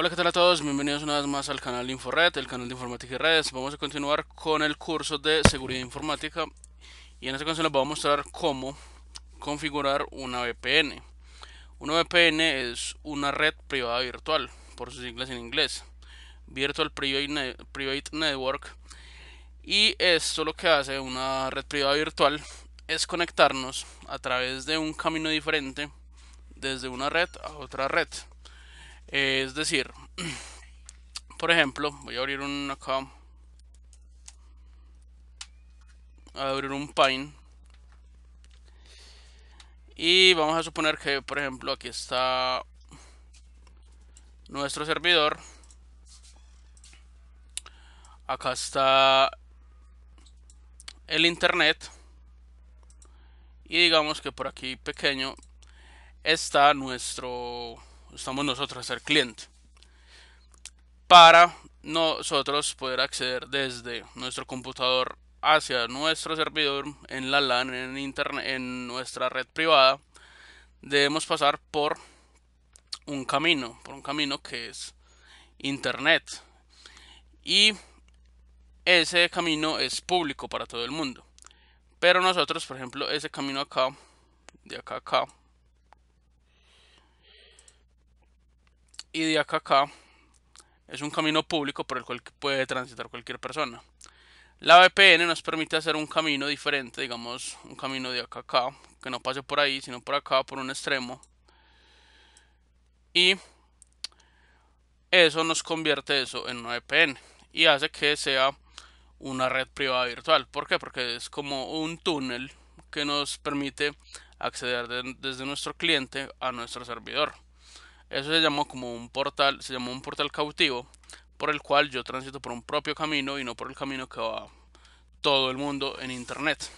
Hola, ¿qué tal a todos? Bienvenidos una vez más al canal InfoRed, el canal de informática y redes. Vamos a continuar con el curso de seguridad informática y en esta ocasión les voy a mostrar cómo configurar una VPN. Una VPN es una red privada virtual, por sus siglas en inglés, Virtual Private Network. Y esto lo que hace una red privada virtual es conectarnos a través de un camino diferente desde una red a otra red es decir, por ejemplo, voy a abrir un acá. A abrir un Pine. Y vamos a suponer que, por ejemplo, aquí está nuestro servidor. Acá está el internet. Y digamos que por aquí pequeño está nuestro estamos nosotros a ser cliente. Para nosotros poder acceder desde nuestro computador hacia nuestro servidor en la LAN, en, internet, en nuestra red privada, debemos pasar por un camino, por un camino que es Internet. Y ese camino es público para todo el mundo. Pero nosotros, por ejemplo, ese camino acá, de acá acá, y de acá acá es un camino público por el cual puede transitar cualquier persona. La VPN nos permite hacer un camino diferente, digamos un camino de acá a acá, que no pase por ahí, sino por acá, por un extremo. Y eso nos convierte eso en una VPN y hace que sea una red privada virtual. ¿Por qué? Porque es como un túnel que nos permite acceder desde nuestro cliente a nuestro servidor. Eso se llamó como un portal, se llamó un portal cautivo, por el cual yo transito por un propio camino y no por el camino que va todo el mundo en internet.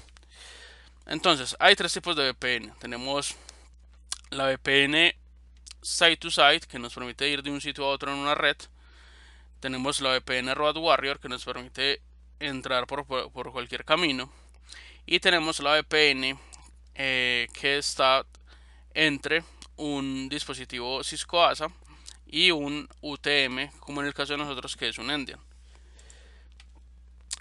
Entonces, hay tres tipos de VPN. Tenemos la VPN site to site, que nos permite ir de un sitio a otro en una red. Tenemos la VPN Road Warrior, que nos permite entrar por, cualquier camino. Y tenemos la VPN eh, que está entre un dispositivo Cisco ASA y un UTM, como en el caso de nosotros que es un Endian.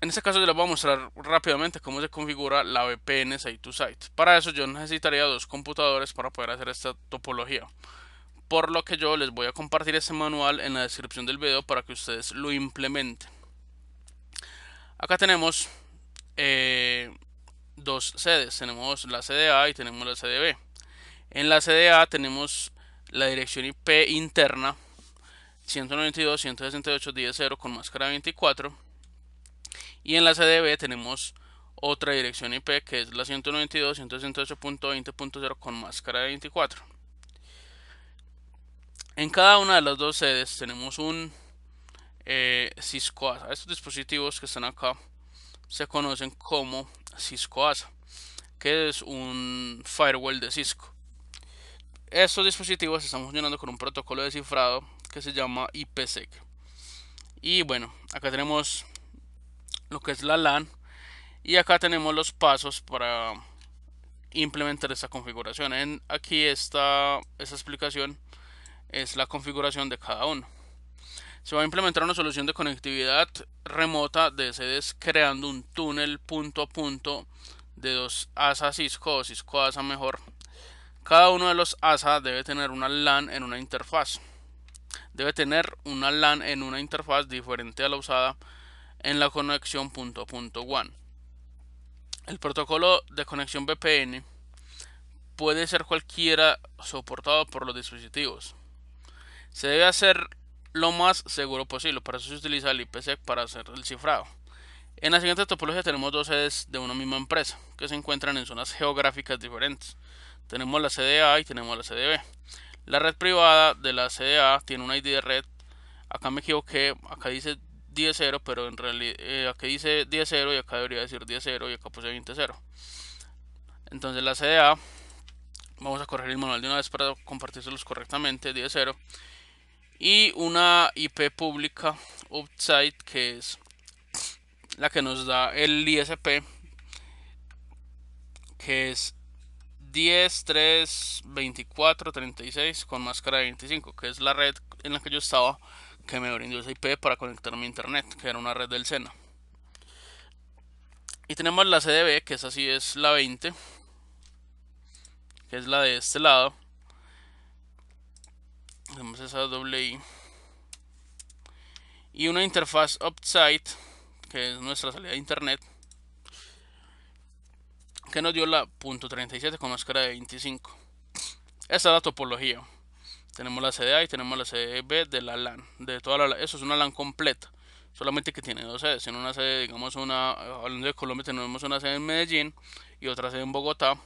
En este caso yo les voy a mostrar rápidamente cómo se configura la VPN site to site. Para eso yo necesitaría dos computadores para poder hacer esta topología. Por lo que yo les voy a compartir este manual en la descripción del video para que ustedes lo implementen. Acá tenemos eh, dos sedes. Tenemos la CDA y tenemos la CDB. En la CDA tenemos la dirección IP interna 192.168.10.0 con máscara 24. Y en la CDB tenemos otra dirección IP que es la 192.168.20.0 con máscara 24. En cada una de las dos sedes tenemos un eh, Cisco ASA. Estos dispositivos que están acá se conocen como Cisco ASA, que es un firewall de Cisco. Estos dispositivos están funcionando con un protocolo de cifrado que se llama IPsec. Y bueno, acá tenemos lo que es la LAN y acá tenemos los pasos para implementar esta configuración. En, aquí está esta explicación es la configuración de cada uno. Se va a implementar una solución de conectividad remota de sedes creando un túnel punto a punto de dos ASA Cisco o Cisco ASA mejor cada uno de los ASA debe tener una LAN en una interfaz. Debe tener una LAN en una interfaz diferente a la usada en la conexión punto punto El protocolo de conexión VPN puede ser cualquiera soportado por los dispositivos. Se debe hacer lo más seguro posible, para eso se utiliza el IPsec para hacer el cifrado. En la siguiente topología tenemos dos sedes de una misma empresa que se encuentran en zonas geográficas diferentes. Tenemos la CDA y tenemos la CDB. La red privada de la CDA tiene una ID de red. Acá me equivoqué, acá dice 10.0, pero en realidad eh, aquí dice 10.0 y acá debería decir 10.0 y acá puse 20.0. Entonces la CDA, vamos a correr el manual de una vez para compartírselos correctamente, 10.0. Y una IP pública outside que es la que nos da el ISP, que es 10, 3, 24, 36 con máscara de 25, que es la red en la que yo estaba que me brindó esa IP para conectar a internet, que era una red del Sena. Y tenemos la CDB, que es así es la 20, que es la de este lado. Tenemos esa doble I. Y una interfaz Upside que es nuestra salida de internet, que nos dio la .37 con máscara de 25. Esta es la topología. Tenemos la CDA y tenemos la CDB de la LAN. De toda eso es una LAN completa. Solamente que tiene dos sedes. En una sede, digamos, una, hablando de Colombia, tenemos una sede en Medellín y otra sede en Bogotá.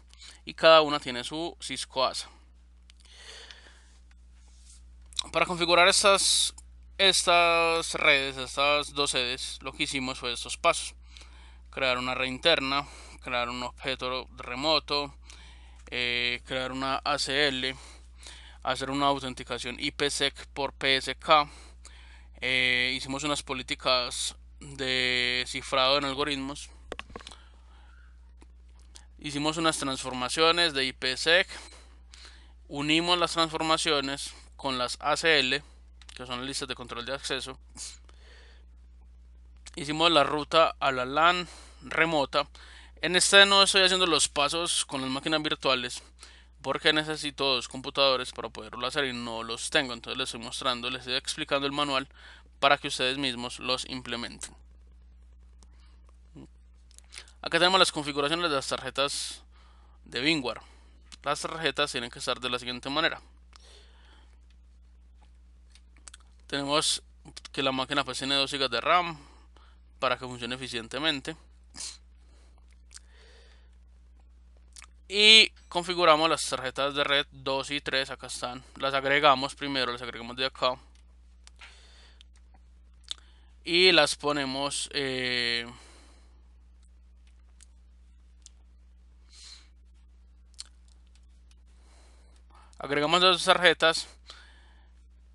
Y cada una tiene su Cisco ASA. Para configurar estas, estas redes, estas dos sedes, lo que hicimos fue estos pasos. Crear una red interna, crear un objeto remoto, eh, crear una ACL, hacer una autenticación IPsec por PSK. Eh, hicimos unas políticas de cifrado en algoritmos. Hicimos unas transformaciones de IPsec. Unimos las transformaciones con las ACL, que son listas de control de acceso. Hicimos la ruta a la LAN remota en este no estoy haciendo los pasos con las máquinas virtuales porque necesito dos computadores para poderlo hacer y no los tengo. Entonces les estoy mostrando, les estoy explicando el manual para que ustedes mismos los implementen. Acá tenemos las configuraciones de las tarjetas de VMware. Las tarjetas tienen que estar de la siguiente manera. Tenemos que la máquina pues tiene 2 GB de RAM para que funcione eficientemente. Y configuramos las tarjetas de red 2 y 3, acá están. Las agregamos primero, las agregamos de acá. Y las ponemos... Eh, agregamos las dos tarjetas.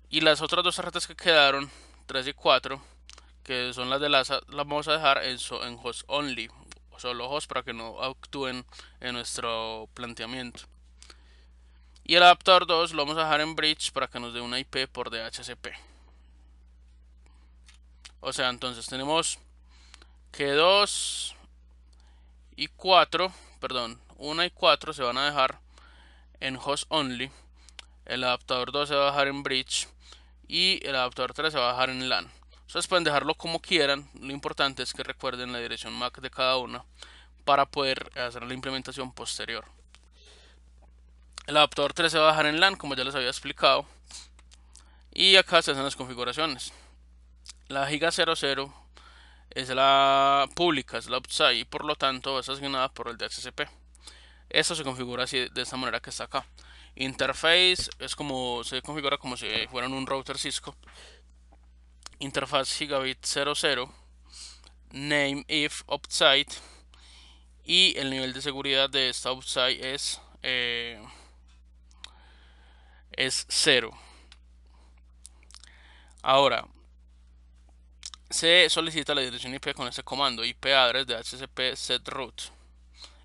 Y las otras dos tarjetas que quedaron, 3 y 4, que son las de las, las vamos a dejar en, en host only. Solo o los para que no actúen en nuestro planteamiento. Y el adaptador 2 lo vamos a dejar en bridge para que nos dé una IP por DHCP. O sea, entonces tenemos que 2 y 4, perdón, 1 y 4 se van a dejar en host only. El adaptador 2 se va a dejar en bridge y el adaptador 3 se va a dejar en LAN. Ustedes pueden dejarlo como quieran, lo importante es que recuerden la dirección MAC de cada una para poder hacer la implementación posterior. El adaptador 3 se va a bajar en LAN, como ya les había explicado. Y acá se hacen las configuraciones. La giga 00 es la pública, es la upside, y por lo tanto es asignada por el DHCP. Esto se configura así, de esta manera que está acá. Interface es como se configura como si fueran un router Cisco interfaz gigabit 00, name if outside y el nivel de seguridad de esta outside es eh, es 0. Ahora, se solicita la dirección IP con este comando IP address de HCP set root.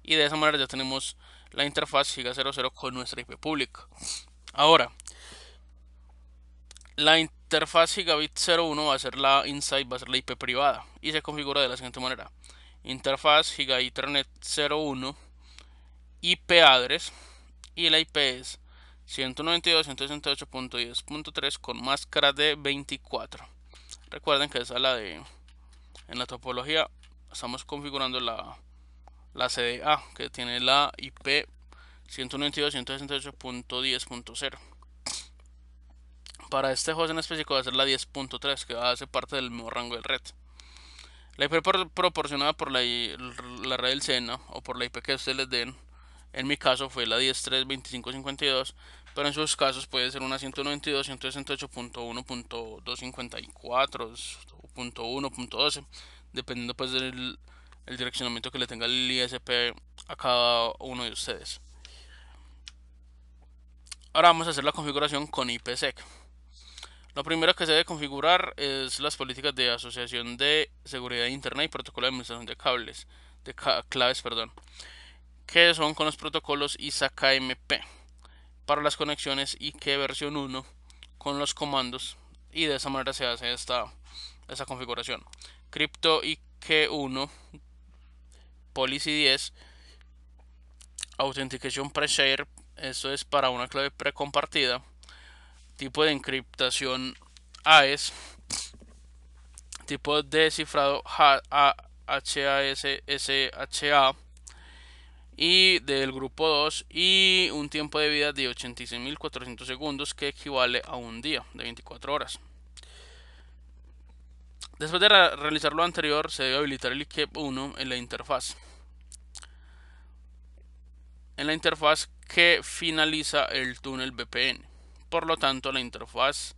Y de esa manera ya tenemos la interfaz giga00 con nuestra IP pública. Ahora, la, interfaz gigabit 01 va a ser la inside, va a ser la IP privada y se configura de la siguiente manera. Interfaz gigabit ethernet 01 IP address y la IP es 192.168.10.3 con máscara de 24. Recuerden que esa es la de en la topología estamos configurando la la CDA que tiene la IP 192.168.10.0 para este host en específico va a ser la 10.3 que va a ser parte del mismo rango del red. La IP proporcionada por la, red del SENA o por la IP que ustedes les den, en mi caso fue la 10.3.2552, pero en sus casos puede ser una 192.168.1.254 o .1.12, dependiendo pues del direccionamiento que le tenga el ISP a cada uno de ustedes. Ahora vamos a hacer la configuración con IPsec. Lo primero que se debe configurar es las políticas de asociación de seguridad de Internet y protocolo de administración de cables, de claves, perdón, que son con los protocolos ISA KMP para las conexiones y que versión 1 con los comandos y de esa manera se hace esta, esta configuración. Crypto IK1 Policy 10 Authentication Pre-Share, esto es para una clave precompartida tipo de encriptación AES, tipo de cifrado HASSHA y del grupo 2 y un tiempo de vida de 86.400 segundos que equivale a un día de 24 horas. Después de realizar lo anterior se debe habilitar el IKEP 1 en la interfaz. En la interfaz que finaliza el túnel VPN por lo tanto la interfaz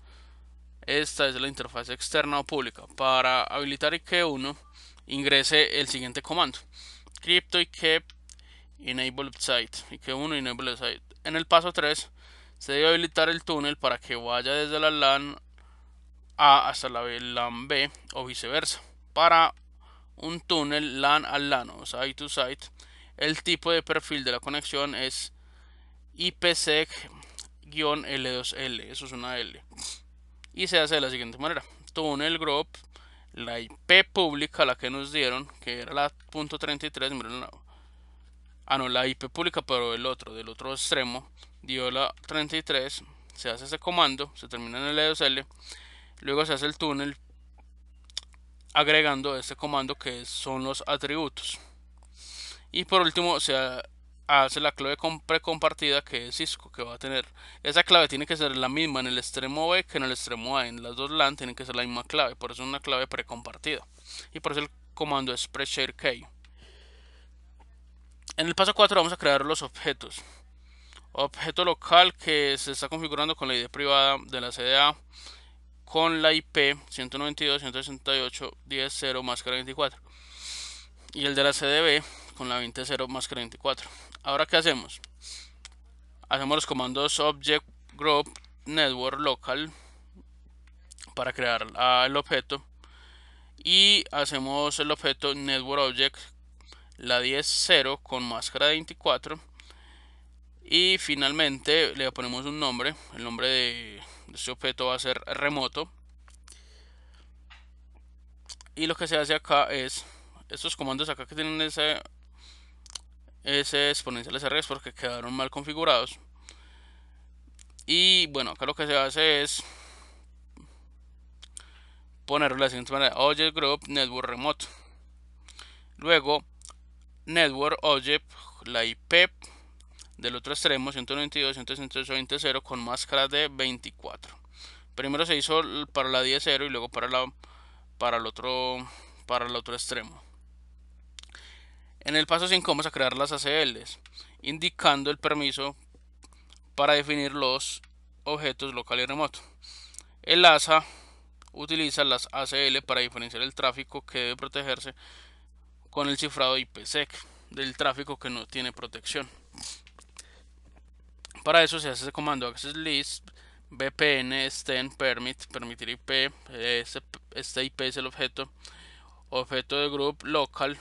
esta es la interfaz externa o pública para habilitar que 1 ingrese el siguiente comando crypto y enable site y 1 enable site en el paso 3 se debe habilitar el túnel para que vaya desde la LAN A hasta la LAN B o viceversa para un túnel LAN a LAN o site to site el tipo de perfil de la conexión es IPsec guión L2L, eso es una L. Y se hace de la siguiente manera. Tunnel Group, la IP pública, la que nos dieron, que era la .33, miren Ah, no, la IP pública, pero el otro, del otro extremo, dio la 33, se hace ese comando, se termina en L2L, luego se hace el túnel agregando este comando que son los atributos. Y por último se hace la clave precompartida que es Cisco que va a tener. Esa clave tiene que ser la misma en el extremo B que en el extremo A. En las dos LAN tienen que ser la misma clave. Por eso es una clave precompartida. Y por eso el comando es share key. En el paso 4 vamos a crear los objetos. Objeto local que se está configurando con la ID privada de la CDA con la IP 192.168.10.0 máscara 24 y el de la CDB con la 20.0 máscara 24 Ahora, ¿qué hacemos? Hacemos los comandos object group network local para crear ah, el objeto y hacemos el objeto network object la 10.0 con máscara de 24 y finalmente le ponemos un nombre el nombre de, este objeto va a ser remoto y lo que se hace acá es estos comandos acá que tienen ese es exponenciales al porque quedaron mal configurados. Y bueno, acá lo que se hace es ponerlo de la siguiente manera: Object Group Network remote Luego, Network Object, la IP del otro extremo 192.168.20.0 con máscara de 24. Primero se hizo para la 10.0 y luego para la para el otro para el otro extremo. En el paso 5 vamos a crear las ACLs, indicando el permiso para definir los objetos local y remoto. El ASA utiliza las ACL para diferenciar el tráfico que debe protegerse con el cifrado IPsec del tráfico que no tiene protección. Para eso se hace el comando access list VPN stand, permit permitir IP e este, IP es el objeto objeto de group local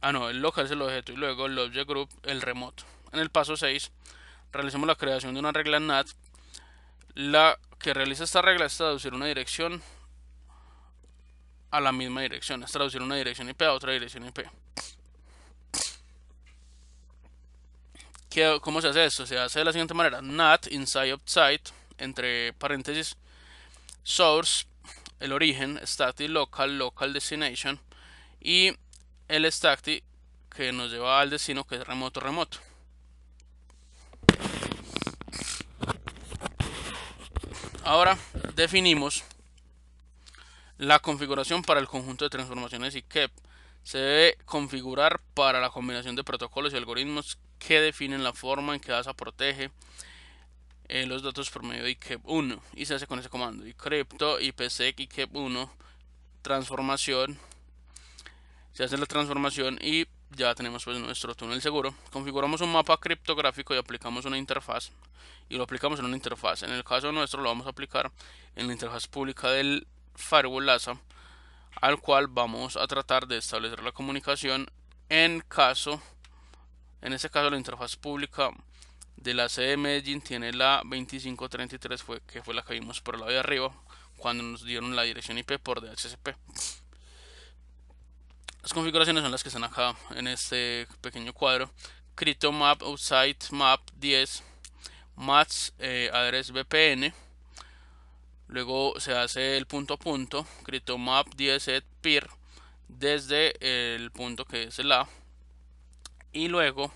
Ah, no, el local es el objeto y luego el object group, el remoto. En el paso 6, realizamos la creación de una regla NAT. La que realiza esta regla es traducir una dirección a la misma dirección. Es traducir una dirección IP a otra dirección IP. ¿Cómo se hace esto? Se hace de la siguiente manera. NAT inside of site, entre paréntesis, source, el origen, static local, local destination. Y el stacti que nos lleva al destino que es remoto remoto. Ahora definimos la configuración para el conjunto de transformaciones y que Se debe configurar para la combinación de protocolos y algoritmos que definen la forma en que a protege eh, los datos por medio de IKEP1 y se hace con ese comando y IPsec IKEP1 transformación se hace la transformación y ya tenemos pues, nuestro túnel seguro. Configuramos un mapa criptográfico y aplicamos una interfaz y lo aplicamos en una interfaz. En el caso nuestro lo vamos a aplicar en la interfaz pública del firewall LASA al cual vamos a tratar de establecer la comunicación en caso en este caso la interfaz pública de la sede Medellín tiene la 2533 que fue la que vimos por el lado de arriba cuando nos dieron la dirección IP por DHCP. Las configuraciones son las que están acá en este pequeño cuadro. Crypto Map Outside Map 10 match eh, Address VPN. Luego se hace el punto a punto. cryptomap Map 10 set peer desde el punto que es el A. Y luego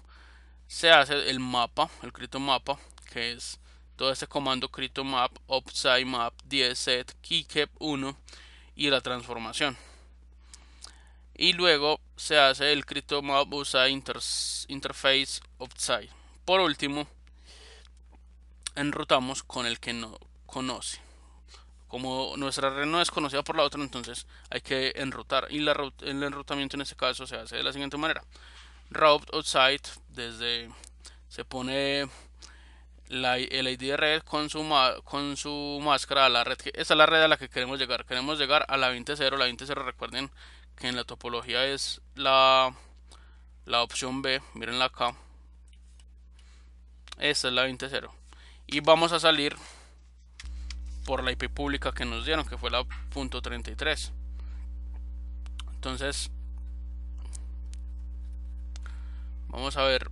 se hace el mapa, el crypto mapa, que es todo este comando crypto map, map, 10 set, keycap 1 y la transformación y luego se hace el map USA inter Interface Outside. Por último, enrutamos con el que no conoce. Como nuestra red no es conocida por la otra, entonces hay que enrutar. Y la el enrutamiento en este caso se hace de la siguiente manera. Route outside, desde se pone la, el ID de red con su, con su máscara a la red. esa es la red a la que queremos llegar. Queremos llegar a la 20.0. La 20.0, recuerden, que en la topología es la, la opción B, mirenla acá. Esta es la 20.0. Y vamos a salir por la IP pública que nos dieron, que fue la punto .33. Entonces, vamos a ver.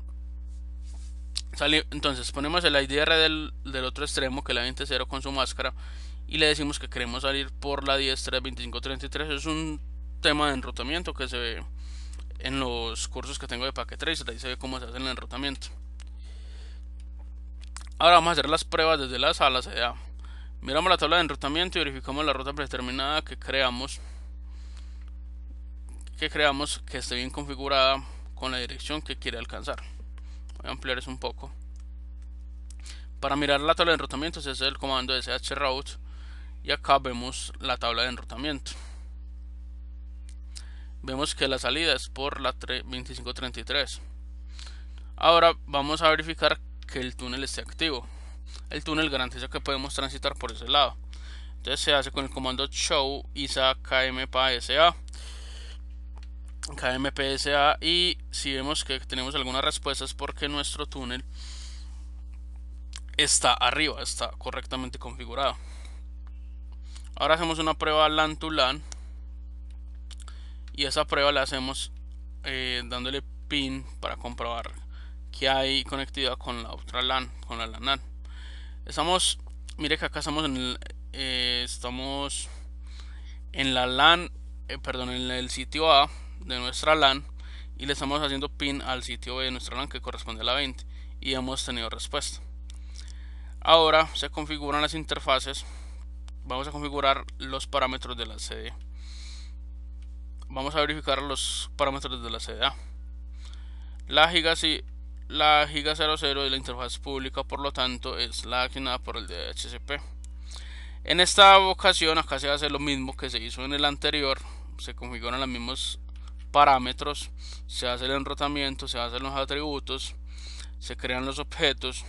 Entonces, ponemos el IDR del, del otro extremo, que es la 20.0 con su máscara, y le decimos que queremos salir por la 10.3.25.33. Es un tema de enrutamiento que se ve en los cursos que tengo de Packet Tracer, ahí se ve cómo se hace el enrutamiento. Ahora vamos a hacer las pruebas desde la sala CDA Miramos la tabla de enrutamiento y verificamos la ruta predeterminada que creamos. Que creamos que esté bien configurada con la dirección que quiere alcanzar. Voy a ampliar eso un poco. Para mirar la tabla de enrutamiento se hace el comando route y acá vemos la tabla de enrutamiento vemos que la salida es por la 2533 ahora vamos a verificar que el túnel esté activo el túnel garantiza que podemos transitar por ese lado entonces se hace con el comando show isa kmpsa kmpsa y si vemos que tenemos alguna respuesta es porque nuestro túnel está arriba está correctamente configurado ahora hacemos una prueba LAN to LAN y esa prueba la hacemos eh, dándole pin para comprobar que hay conectividad con la otra LAN, con la LAN. Estamos, mire que acá estamos en eh, estamos en la LAN, eh, perdón, en el sitio A de nuestra LAN y le estamos haciendo pin al sitio B de nuestra LAN que corresponde a la 20 y hemos tenido respuesta. Ahora se configuran las interfaces. Vamos a configurar los parámetros de la CD vamos a verificar los parámetros de la CDA. La giga, la giga 00 es la interfaz pública, por lo tanto es la asignada por el DHCP. En esta ocasión acá se hace lo mismo que se hizo en el anterior, se configuran los mismos parámetros, se hace el enrotamiento, se hacen los atributos, se crean los objetos.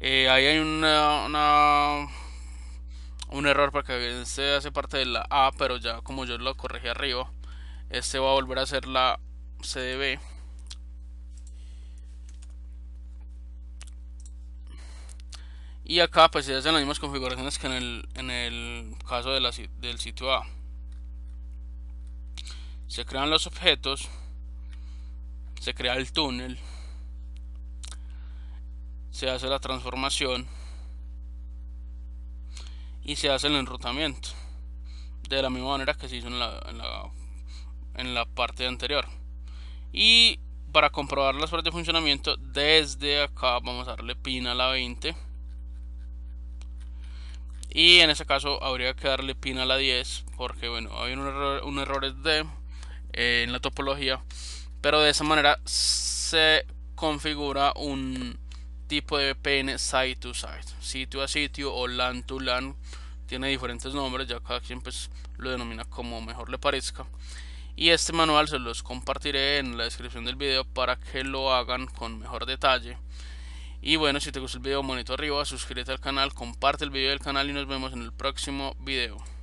Eh, ahí hay una, un error porque se hace parte de la A, pero ya como yo lo corregí arriba, este va a volver a ser la CDB. Y acá pues se hacen las mismas configuraciones que en el, caso del sitio A. Se crean los objetos. Se crea el túnel. Se hace la transformación. Y se hace el enrutamiento. De la misma manera que se hizo en la en la parte anterior y para comprobar las suerte de funcionamiento desde acá vamos a darle pin a la 20 y en este caso habría que darle pin a la 10 porque bueno, hay un error, un error de, eh, en la topología pero de esa manera se configura un tipo de VPN site to site, sitio a sitio o LAN to LAN tiene diferentes nombres, ya cada quien pues lo denomina como mejor le parezca y este manual se los compartiré en la descripción del video para que lo hagan con mejor detalle. Y bueno, si te gustó el video, monito arriba, suscríbete al canal, comparte el video del canal y nos vemos en el próximo video.